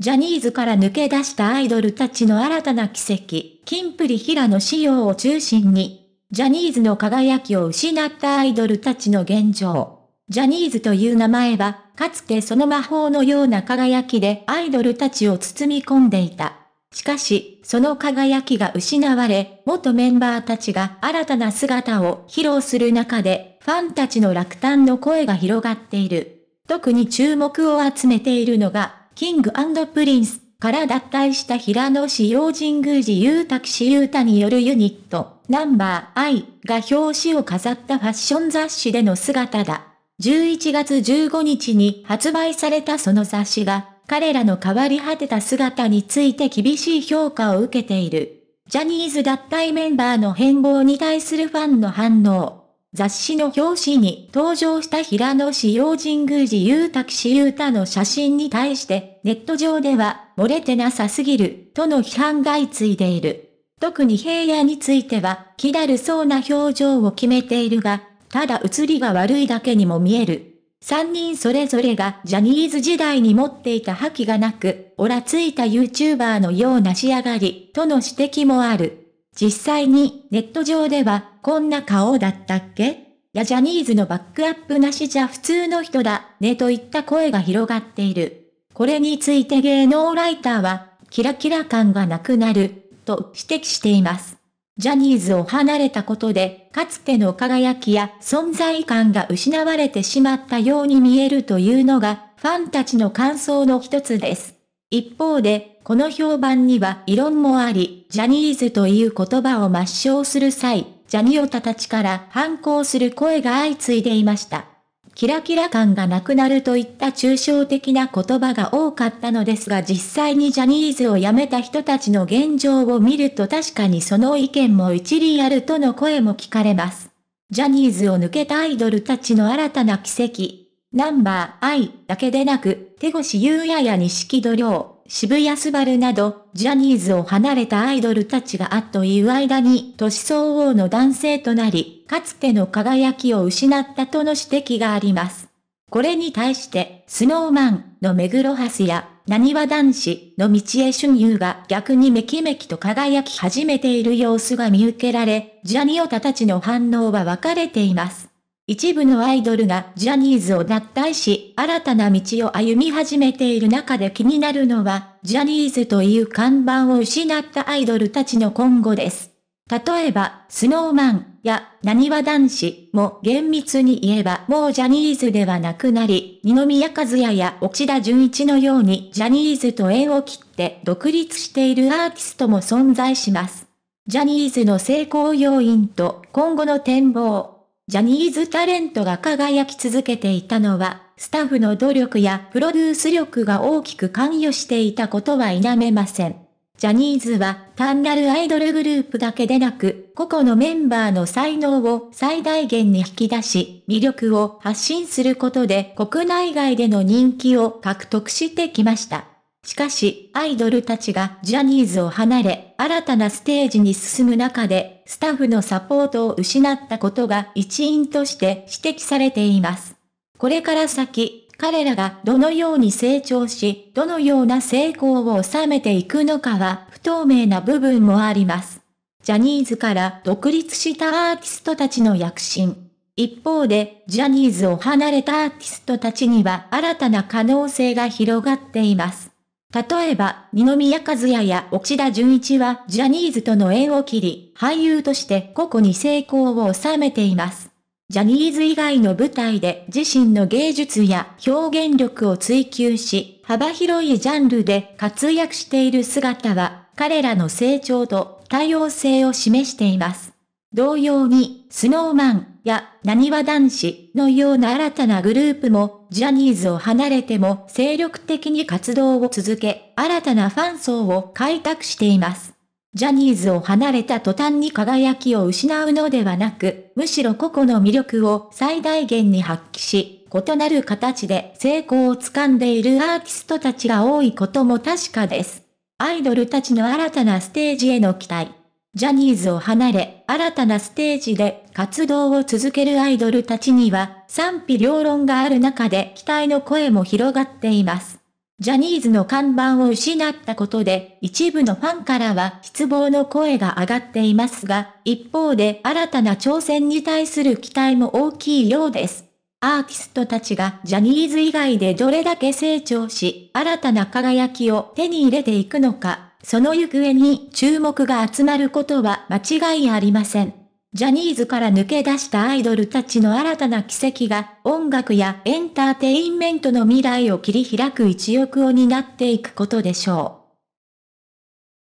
ジャニーズから抜け出したアイドルたちの新たな奇跡、キンプリ平野仕様を中心に、ジャニーズの輝きを失ったアイドルたちの現状。ジャニーズという名前は、かつてその魔法のような輝きでアイドルたちを包み込んでいた。しかし、その輝きが失われ、元メンバーたちが新たな姿を披露する中で、ファンたちの落胆の声が広がっている。特に注目を集めているのが、キングプリンスから脱退した平野志陽神宮寺優太ゆう太によるユニット、ナンバー I が表紙を飾ったファッション雑誌での姿だ。11月15日に発売されたその雑誌が、彼らの変わり果てた姿について厳しい評価を受けている。ジャニーズ脱退メンバーの変貌に対するファンの反応。雑誌の表紙に登場した平野紫洋神宮寺勇太騎士勇太の写真に対して、ネット上では、漏れてなさすぎる、との批判が相次いでいる。特に平野については、気だるそうな表情を決めているが、ただ映りが悪いだけにも見える。三人それぞれがジャニーズ時代に持っていた覇気がなく、おらついた YouTuber のような仕上がり、との指摘もある。実際にネット上ではこんな顔だったっけやジャニーズのバックアップなしじゃ普通の人だねといった声が広がっている。これについて芸能ライターはキラキラ感がなくなると指摘しています。ジャニーズを離れたことで、かつての輝きや存在感が失われてしまったように見えるというのが、ファンたちの感想の一つです。一方で、この評判には異論もあり、ジャニーズという言葉を抹消する際、ジャニオタたちから反抗する声が相次いでいました。キラキラ感がなくなるといった抽象的な言葉が多かったのですが実際にジャニーズを辞めた人たちの現状を見ると確かにその意見も一理あるとの声も聞かれます。ジャニーズを抜けたアイドルたちの新たな奇跡。ナンバー I だけでなく、手越優也や錦戸亮、渋谷すばるなど、ジャニーズを離れたアイドルたちがあっという間に、年相応の男性となり、かつての輝きを失ったとの指摘があります。これに対して、スノーマンの目黒スや、何は男子の道江春優が逆にめきめきと輝き始めている様子が見受けられ、ジャニオタたちの反応は分かれています。一部のアイドルがジャニーズを脱退し、新たな道を歩み始めている中で気になるのは、ジャニーズという看板を失ったアイドルたちの今後です。例えば、スノーマンや、なにわ男子も厳密に言えばもうジャニーズではなくなり、二宮和也や沖田純一のようにジャニーズと縁を切って独立しているアーティストも存在します。ジャニーズの成功要因と今後の展望。ジャニーズタレントが輝き続けていたのは、スタッフの努力やプロデュース力が大きく関与していたことは否めません。ジャニーズは単なるアイドルグループだけでなく、個々のメンバーの才能を最大限に引き出し、魅力を発信することで国内外での人気を獲得してきました。しかし、アイドルたちがジャニーズを離れ、新たなステージに進む中で、スタッフのサポートを失ったことが一因として指摘されています。これから先、彼らがどのように成長し、どのような成功を収めていくのかは不透明な部分もあります。ジャニーズから独立したアーティストたちの躍進。一方で、ジャニーズを離れたアーティストたちには新たな可能性が広がっています。例えば、二宮和也や奥田純一はジャニーズとの縁を切り、俳優として個々に成功を収めています。ジャニーズ以外の舞台で自身の芸術や表現力を追求し、幅広いジャンルで活躍している姿は、彼らの成長と多様性を示しています。同様に、スノーマン、や、何わ男子のような新たなグループも、ジャニーズを離れても精力的に活動を続け、新たなファン層を開拓しています。ジャニーズを離れた途端に輝きを失うのではなく、むしろ個々の魅力を最大限に発揮し、異なる形で成功をつかんでいるアーティストたちが多いことも確かです。アイドルたちの新たなステージへの期待。ジャニーズを離れ、新たなステージで活動を続けるアイドルたちには賛否両論がある中で期待の声も広がっています。ジャニーズの看板を失ったことで、一部のファンからは失望の声が上がっていますが、一方で新たな挑戦に対する期待も大きいようです。アーティストたちがジャニーズ以外でどれだけ成長し、新たな輝きを手に入れていくのか、その行方に注目が集まることは間違いありません。ジャニーズから抜け出したアイドルたちの新たな奇跡が音楽やエンターテインメントの未来を切り開く一翼を担っていくことでしょう。